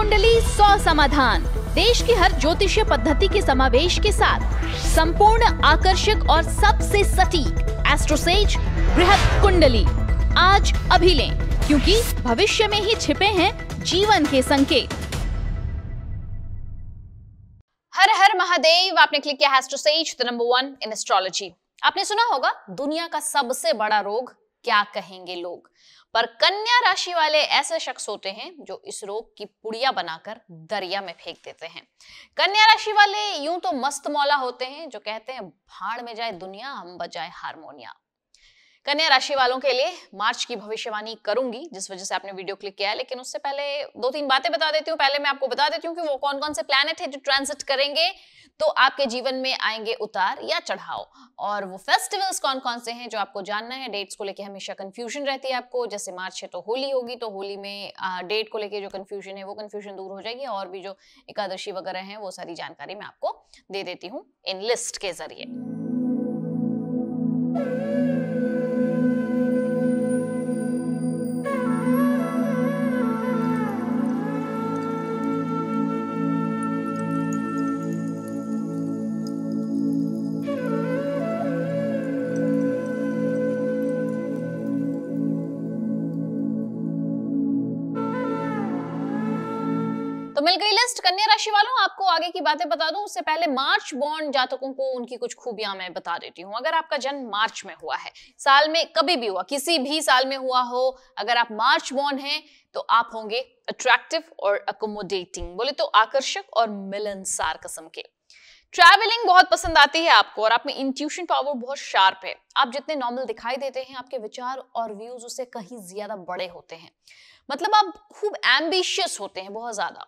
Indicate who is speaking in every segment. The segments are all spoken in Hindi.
Speaker 1: कुंडली सौ समाधान देश की हर ज्योतिषीय पद्धति के समावेश के साथ संपूर्ण आकर्षक और सबसे सटीक एस्ट्रोसेज बृहद कुंडली आज अभी लें क्योंकि भविष्य में ही छिपे हैं जीवन के संकेत हर हर महादेव आपने क्लिक किया AstroSage the number one in astrology आपने सुना होगा दुनिया का सबसे बड़ा रोग क्या कहेंगे लोग पर कन्या राशि वाले ऐसे शख्स होते हैं जो इस रोग की पुड़िया बनाकर दरिया में फेंक देते हैं कन्या राशि वाले यूं तो मस्त मौला होते हैं जो कहते हैं भाड़ में जाए दुनिया हम बजाए हारमोनिया कन्या राशि वालों के लिए मार्च की भविष्यवाणी करूंगी जिस वजह से आपने वीडियो क्लिक किया है लेकिन उससे पहले दो तीन बातें बता देती हूँ पहले मैं आपको बता देती हूँ कि वो कौन कौन से प्लैनेट है जो ट्रांसिट करेंगे तो आपके जीवन में आएंगे उतार या चढ़ाव और वो फेस्टिवल्स कौन कौन से हैं जो आपको जानना है डेट्स को लेके हमेशा कन्फ्यूजन रहती है आपको जैसे मार्च है तो होली होगी तो होली में डेट को लेके जो कन्फ्यूजन है वो कन्फ्यूजन दूर हो जाएगी और भी जो एकादशी वगैरह है वो सारी जानकारी मैं आपको दे देती हूँ इन लिस्ट के जरिए राशि वालों आपको आगे की बातें बता दूं उससे पहले मार्च बॉन्ड जातकों को उनकी कुछ खूबियां मैं बता देती हूं अगर आपका जन्म मार्च में हुआ है साल में कभी भी हुआ किसी भी साल में हुआ हो अगर आप मार्च बॉन्ड हैं तो आप होंगे अट्रैक्टिव और अकोमोडेटिंग बोले तो आकर्षक और मिलनसार किस्म के ट्रैवलिंग बहुत पसंद आती है आपको और आप में इंट्यूशन पावर बहुत शार्प है आप जितने नॉर्मल दिखाई देते हैं आपके विचार और व्यूज उससे कहीं ज्यादा बड़े होते हैं मतलब आप खूब एम्बिशियस होते हैं बहुत ज्यादा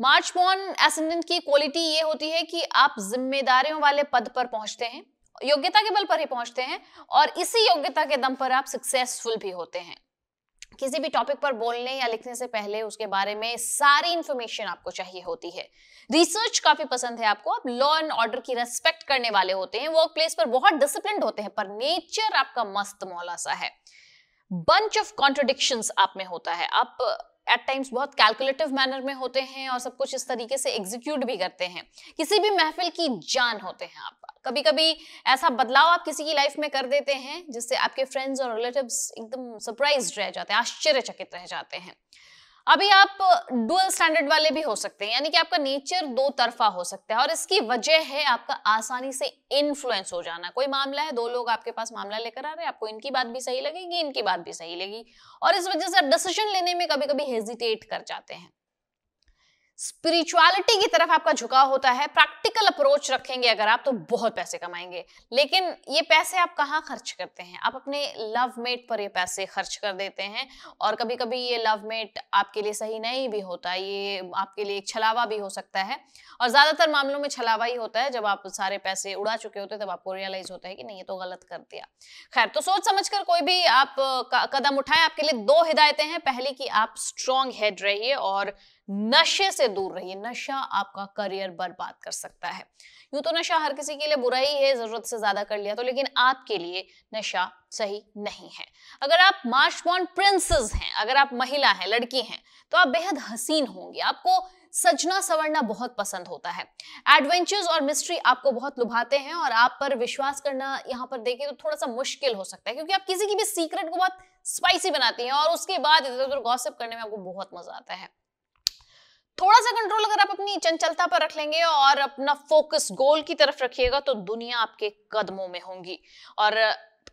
Speaker 1: मार्च पॉन एसेंडेंट की क्वालिटी ये होती है कि आप जिम्मेदारियों वाले पद पर पहुंचते हैं योग्यता के बल पर ही पहुंचते हैं और इसी योग्यता के दम पर आप सक्सेसफुल भी होते हैं किसी भी टॉपिक पर बोलने या लिखने से पहले उसके बारे में सारी इंफॉर्मेशन आपको चाहिए होती है रिसर्च काफी पसंद है आपको आप लॉ एंड ऑर्डर की रेस्पेक्ट करने वाले होते हैं वर्क प्लेस पर बहुत डिसिप्लिन होते हैं पर नेचर आपका मस्त मौला सा है बंच ऑफ कॉन्ट्रोडिक्शन आप में होता है आप एट टाइम्स बहुत कैलकुलेटिव मैनर में होते हैं और सब कुछ इस तरीके से एग्जीक्यूट भी करते हैं किसी भी महफिल की जान होते हैं आप कभी कभी ऐसा बदलाव आप किसी की लाइफ में कर देते हैं जिससे आपके फ्रेंड्स और रिलेटिव्स एकदम सरप्राइज रह जाते हैं आश्चर्यचकित रह जाते हैं अभी आप डुअल स्टैंडर्ड वाले भी हो सकते हैं यानी कि आपका नेचर दो तरफा हो सकता है और इसकी वजह है आपका आसानी से इन्फ्लुएंस हो जाना कोई मामला है दो लोग आपके पास मामला लेकर आ रहे हैं आपको इनकी बात भी सही लगेगी इनकी बात भी सही लगेगी और इस वजह से आप डिसीजन लेने में कभी कभी हेजिटेट कर जाते हैं स्पिरिचुअलिटी की तरफ आपका झुकाव होता है प्रैक्टिकल अप्रोच रखेंगे अगर आप तो बहुत पैसे कमाएंगे लेकिन ये पैसे आप कहाँ खर्च करते हैं आप अपने लव मेट पर ये पैसे खर्च कर देते हैं और कभी कभी ये लव मेट आपके लिए सही नहीं भी होता ये आपके लिए एक छलावा भी हो सकता है और ज़्यादातर मामलों में छलावा ही होता है जब आप सारे पैसे उड़ा चुके होते तब आपको रियलाइज होता है कि नहीं ये तो गलत कर दिया खैर तो सोच समझ कर कोई भी आप कदम उठाए आपके लिए दो हिदायतें हैं पहली कि आप स्ट्रॉन्ग हेड रहिए और नशे से दूर रहिए नशा आपका करियर बर्बाद कर सकता है यूं तो नशा हर किसी के लिए बुरा ही है जरूरत से ज्यादा कर लिया तो लेकिन आपके लिए नशा सही नहीं है अगर आप मार्च बॉन्ड प्रिंसेस हैं अगर आप महिला हैं लड़की हैं तो आप बेहद हसीन होंगी आपको सजना सवरना बहुत पसंद होता है एडवेंचर्स और मिस्ट्री आपको बहुत लुभाते हैं और आप पर विश्वास करना यहाँ पर देखें तो थोड़ा सा मुश्किल हो सकता है क्योंकि आप किसी की भी सीक्रेट को बहुत स्पाइसी बनाती हैं और उसके बाद इधर उधर गॉसिप करने में आपको बहुत मजा आता है थोड़ा सा कंट्रोल अगर आप अपनी चंचलता पर रख लेंगे और अपना फोकस गोल की तरफ रखिएगा तो दुनिया आपके कदमों में होंगी और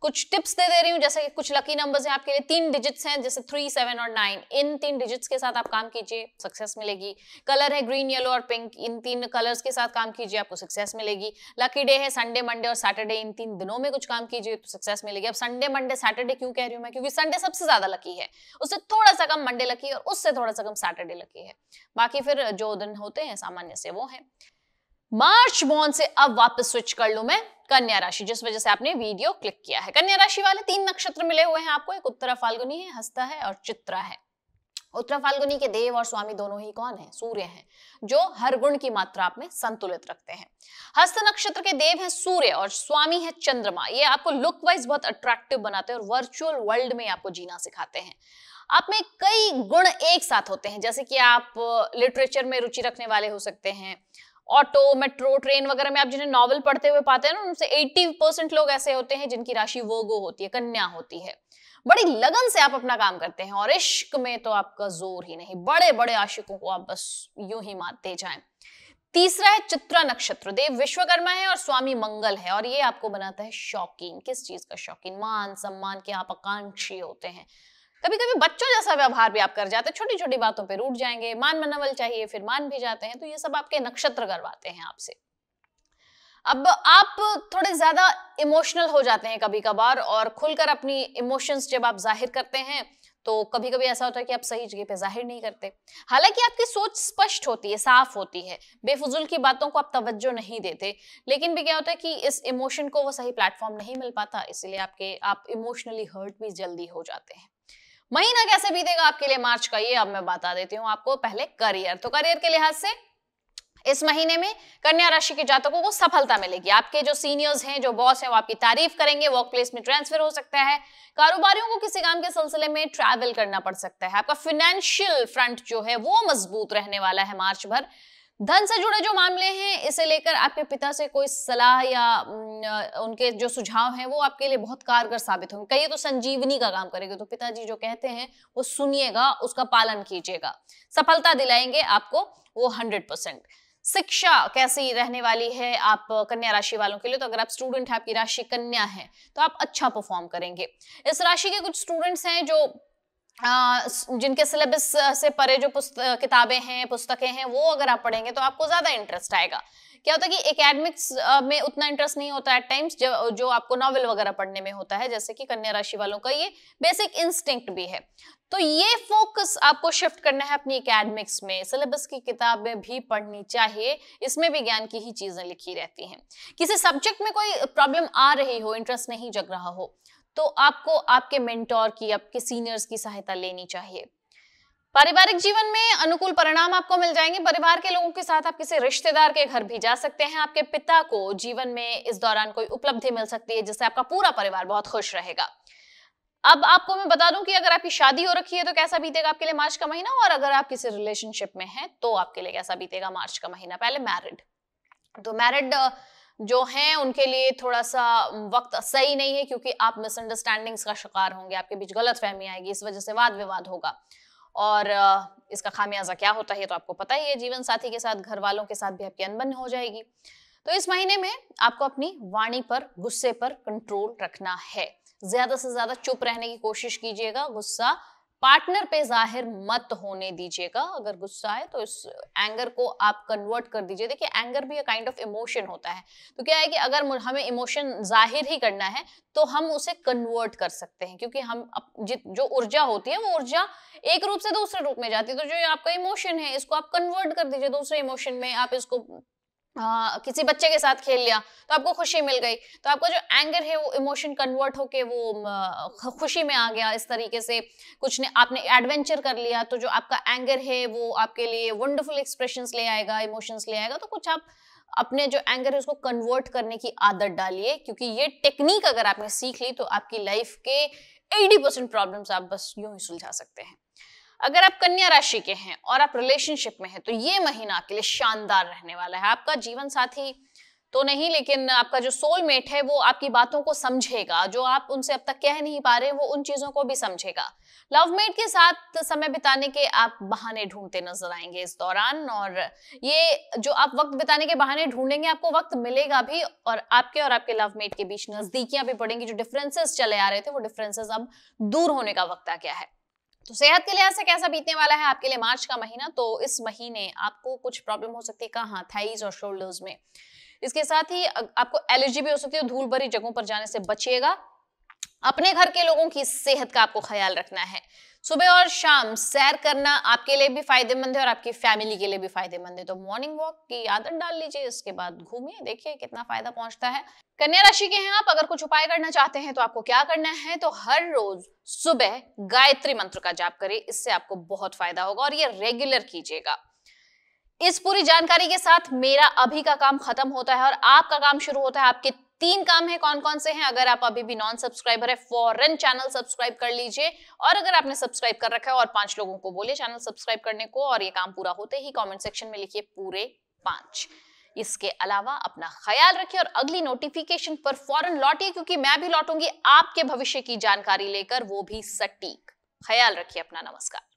Speaker 1: कुछ टिप्स दे दे रही हूँ जैसे कि कुछ लकी नंबर्स हैं आपके लिए तीन डिजिट्स हैं जैसे थ्री सेवन और नाइन इन तीन डिजिट्स के साथ आप काम कीजिए सक्सेस मिलेगी कलर है ग्रीन येलो और पिंक इन तीन कलर्स के साथ काम कीजिए आपको सक्सेस मिलेगी लकी डे है संडे मंडे और सैटरडे इन तीन दिनों में कुछ काम कीजिए तो सक्सेस मिलेगी अब संडे मंडे सैटरडे क्यों कह रही हूँ मैं क्योंकि संडे सबसे ज्यादा लकी है उससे थोड़ा सा कम मंडे लकी और उससे थोड़ा सा कम सैटरडे लकी है बाकी फिर जो दिन होते हैं सामान्य से वो है मार्च मोन से अब वापस स्विच कर लू मैं कन्या राशि जिस वजह से आपने वीडियो क्लिक किया है कन्या राशि वाले तीन नक्षत्र मिले हुए हैं आपको एक उत्तरा फाल्गुनी है हस्ता है और चित्रा है उत्तरा फाल्गुनी के देव और स्वामी दोनों ही कौन है सूर्य हैं जो हर गुण की मात्रा आप में संतुलित रखते हैं हस्त नक्षत्र के देव हैं सूर्य और स्वामी है चंद्रमा ये आपको लुक वाइज बहुत अट्रैक्टिव बनाते हैं और वर्चुअल वर्ल्ड में आपको जीना सिखाते हैं आप में कई गुण एक साथ होते हैं जैसे कि आप लिटरेचर में रुचि रखने वाले हो सकते हैं ऑटो मेट्रो ट्रेन वगैरह में आप जिन्हें नॉवल पढ़ते हुए पाते हैं ना उनसे 80 परसेंट लोग ऐसे होते हैं जिनकी राशि वर्गो होती है कन्या होती है बड़ी लगन से आप अपना काम करते हैं और इश्क में तो आपका जोर ही नहीं बड़े बड़े आशिकों को आप बस यूं ही मानते जाए तीसरा है चित्रा नक्षत्र देव विश्वकर्मा है और स्वामी मंगल है और ये आपको बनाता है शौकीन किस चीज का शौकीन मान सम्मान के आप आकांक्षी होते हैं कभी कभी बच्चों जैसा व्यवहार भी आप कर जाते हैं छोटी छोटी बातों पर रूट जाएंगे मान मनवल चाहिए फिर मान भी जाते हैं तो ये सब आपके नक्षत्र करवाते हैं आपसे अब आप थोड़े ज्यादा इमोशनल हो जाते हैं कभी कभार और खुलकर अपनी इमोशंस जब आप जाहिर करते हैं तो कभी कभी ऐसा होता है कि आप सही जगह पे जाहिर नहीं करते हालांकि आपकी सोच स्पष्ट होती है साफ होती है बेफजूल की बातों को आप तवज्जो नहीं देते लेकिन भी क्या होता है कि इस इमोशन को वो सही प्लेटफॉर्म नहीं मिल पाता इसीलिए आपके आप इमोशनली हर्ट भी जल्दी हो जाते हैं महीना कैसे बीतेगा आपके लिए मार्च का ये अब मैं बता देती हूँ आपको पहले करियर तो करियर के लिहाज से इस महीने में कन्या राशि के जातकों को सफलता मिलेगी आपके जो सीनियर्स हैं जो बॉस हैं वो आपकी तारीफ करेंगे वर्क प्लेस में ट्रांसफर हो सकता है कारोबारियों को किसी काम के सिलसिले में ट्रैवल करना पड़ सकता है आपका फिनेंशियल फ्रंट जो है वो मजबूत रहने वाला है मार्च भर धन से जुड़े जो मामले हैं इसे लेकर आपके पिता से कोई सलाह या उनके जो सुझाव हैं वो आपके लिए बहुत कारगर साबित होंगे कहिए तो संजीवनी का काम करेंगे तो पिताजी जो कहते हैं वो सुनिएगा उसका पालन कीजिएगा सफलता दिलाएंगे आपको वो हंड्रेड परसेंट शिक्षा कैसी रहने वाली है आप कन्या राशि वालों के लिए तो अगर आप स्टूडेंट हैं आपकी राशि कन्या है तो आप अच्छा परफॉर्म करेंगे इस राशि के कुछ स्टूडेंट्स हैं जो जिनके सिलेबस से परे जो किताबें हैं पुस्तकें हैं वो अगर आप पढ़ेंगे तो आपको ज़्यादा इंटरेस्ट आएगा क्या होता है कि एकेडमिक्स में उतना इंटरेस्ट नहीं होता एट टाइम्स जो, जो आपको नॉवल वगैरह पढ़ने में होता है जैसे कि कन्या राशि वालों का ये बेसिक इंस्टिंक्ट भी है तो ये फोकस आपको शिफ्ट करना है अपनी एकेडमिक्स में सिलेबस की किताबें भी पढ़नी चाहिए इसमें भी ज्ञान की ही चीज़ें लिखी रहती हैं किसी सब्जेक्ट में कोई प्रॉब्लम आ रही हो इंटरेस्ट नहीं जग रहा हो तो आपको आपके मेंटोर की आपके सीनियर्स की सहायता लेनी चाहिए पारिवारिक जीवन में अनुकूल परिणाम आपको मिल जाएंगे परिवार के लोगों के साथ आप किसी रिश्तेदार के घर भी जा सकते हैं आपके पिता को जीवन में इस दौरान कोई उपलब्धि मिल सकती है जिससे आपका पूरा परिवार बहुत खुश रहेगा अब आपको मैं बता दूं कि अगर आपकी शादी हो रखी है तो कैसा बीतेगा आपके लिए मार्च का महीना और अगर आप किसी रिलेशनशिप में हैं तो आपके लिए कैसा बीतेगा मार्च का महीना पहले मैरिड तो मैरिड जो हैं उनके लिए थोड़ा सा वक्त सही नहीं है क्योंकि आप मिसअंडरस्टैंडिंग्स का शिकार होंगे आपके बीच गलत फहमी आएगी इस वजह से वाद विवाद होगा और इसका खामियाजा क्या होता है तो आपको पता ही है जीवन साथी के साथ घर वालों के साथ भी आपकी अनबन हो जाएगी तो इस महीने में आपको अपनी वाणी पर गुस्से पर कंट्रोल रखना है ज्यादा से ज्यादा चुप रहने की कोशिश कीजिएगा गुस्सा पार्टनर पे जाहिर मत होने दीजिएगा अगर गुस्सा है तो इस एंगर को आप कन्वर्ट कर दीजिए देखिए एंगर भी काइंड ऑफ इमोशन होता है तो क्या है कि अगर हमें इमोशन जाहिर ही करना है तो हम उसे कन्वर्ट कर सकते हैं क्योंकि हम जो ऊर्जा होती है वो ऊर्जा एक रूप से दूसरे रूप में जाती है तो जो आपका इमोशन है इसको आप कन्वर्ट कर दीजिए दूसरे इमोशन में आप इसको आ, हाँ, किसी बच्चे के साथ खेल लिया तो आपको खुशी मिल गई तो आपका जो एंगर है वो इमोशन कन्वर्ट होके वो खुशी में आ गया इस तरीके से कुछ ने आपने एडवेंचर कर लिया तो जो आपका एंगर है वो आपके लिए वंडरफुल एक्सप्रेशन ले आएगा इमोशंस ले आएगा तो कुछ आप अपने जो एंगर है उसको कन्वर्ट करने की आदत डालिए क्योंकि ये टेक्निक अगर आपने सीख ली तो आपकी लाइफ के 80% प्रॉब्लम आप बस यूं ही सुलझा सकते हैं अगर आप कन्या राशि के हैं और आप रिलेशनशिप में हैं तो ये महीना आपके लिए शानदार रहने वाला है आपका जीवन साथी तो नहीं लेकिन आपका जो सोलमेट है वो आपकी बातों को समझेगा जो आप उनसे अब तक कह नहीं पा रहे वो उन चीजों को भी समझेगा लवमेट के साथ समय बिताने के आप बहाने ढूंढते नजर आएंगे इस दौरान और ये जो आप वक्त बिताने के बहाने ढूंढेंगे आपको वक्त मिलेगा भी और आपके और आपके लवमेट के बीच नजदीकियां भी पड़ेंगी जो डिफरेंसेस चले आ रहे थे वो डिफरेंसेस अब दूर होने का वक्त आ गया है तो सेहत के लिहाज से कैसा बीतने वाला है आपके लिए मार्च का महीना तो इस महीने आपको कुछ प्रॉब्लम हो सकती है कहाँ थाइज और शोल्डर्स में इसके साथ ही आपको एलर्जी भी हो सकती है धूल भरी जगहों पर जाने से बचिएगा अपने घर के लोगों की सेहत का आपको ख्याल रखना है सुबह और शाम सैर करना आपके लिए भी फायदेमंद है और आपकी फैमिली के लिए भी फायदेमंद है तो मॉर्निंग वॉक की आदत डाल लीजिए इसके बाद घूमिए देखिए कितना फायदा पहुंचता है कन्या राशि के हैं आप अगर कुछ उपाय करना चाहते हैं तो आपको क्या करना है तो हर रोज सुबह गायत्री मंत्र का जाप करें इससे आपको बहुत फायदा होगा और ये रेगुलर कीजिएगा इस पूरी जानकारी के साथ मेरा अभी का काम खत्म होता है और आपका काम शुरू होता है आपके तीन काम है कौन कौन से हैं अगर आप अभी भी नॉन सब्सक्राइबर है फॉरन चैनल सब्सक्राइब कर लीजिए और अगर आपने सब्सक्राइब कर रखा है और पांच लोगों को बोले चैनल सब्सक्राइब करने को और ये काम पूरा होते ही कॉमेंट सेक्शन में लिखिए पूरे पांच इसके अलावा अपना ख्याल रखिए और अगली नोटिफिकेशन पर फॉरन लौटिए क्योंकि मैं भी लौटूंगी आपके भविष्य की जानकारी लेकर वो भी सटीक ख्याल रखिए अपना नमस्कार